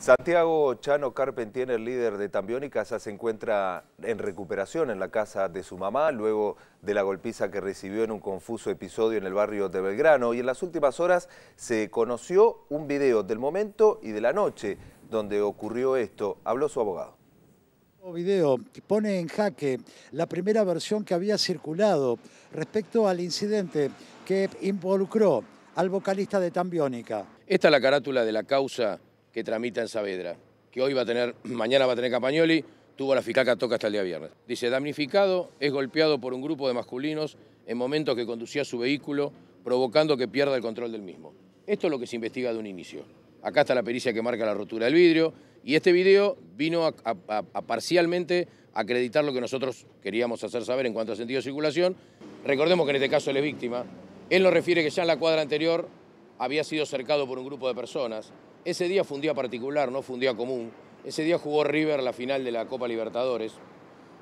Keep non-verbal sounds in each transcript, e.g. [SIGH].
Santiago Chano Carpentier, el líder de ya se encuentra en recuperación en la casa de su mamá luego de la golpiza que recibió en un confuso episodio en el barrio de Belgrano y en las últimas horas se conoció un video del momento y de la noche donde ocurrió esto. Habló su abogado video pone en jaque la primera versión que había circulado respecto al incidente que involucró al vocalista de Tambiónica. Esta es la carátula de la causa que tramita en Saavedra, que hoy va a tener, [CLEARS THROAT] mañana va a tener Capañoli, tuvo la ficaca toca hasta el día viernes. Dice, damnificado es golpeado por un grupo de masculinos en momentos que conducía su vehículo, provocando que pierda el control del mismo. Esto es lo que se investiga de un inicio. Acá está la pericia que marca la rotura del vidrio y este video vino a, a parcialmente acreditar lo que nosotros queríamos hacer saber en cuanto a sentido de circulación. Recordemos que en este caso él es víctima. Él nos refiere que ya en la cuadra anterior había sido cercado por un grupo de personas. Ese día fue un día particular, no fue un día común. Ese día jugó River la final de la Copa Libertadores.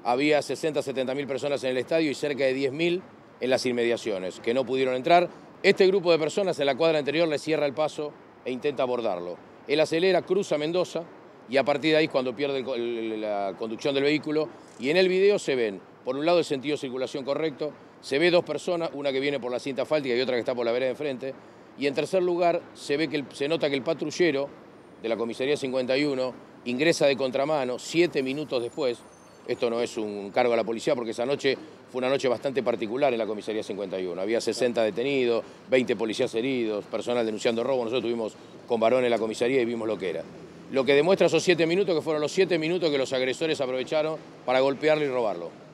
Había 60, 70 mil personas en el estadio y cerca de 10 mil en las inmediaciones, que no pudieron entrar. Este grupo de personas en la cuadra anterior le cierra el paso e intenta abordarlo. Él acelera, cruza Mendoza y a partir de ahí cuando pierde la conducción del vehículo. Y en el video se ven, por un lado el sentido de circulación correcto, se ve dos personas, una que viene por la cinta fáltica y otra que está por la vereda de enfrente. Y en tercer lugar, se, ve que se nota que el patrullero de la comisaría 51 ingresa de contramano siete minutos después. Esto no es un cargo a la policía porque esa noche fue una noche bastante particular en la comisaría 51. Había 60 detenidos, 20 policías heridos, personal denunciando robo. Nosotros estuvimos con varones en la comisaría y vimos lo que era. Lo que demuestra esos siete minutos que fueron los siete minutos que los agresores aprovecharon para golpearlo y robarlo.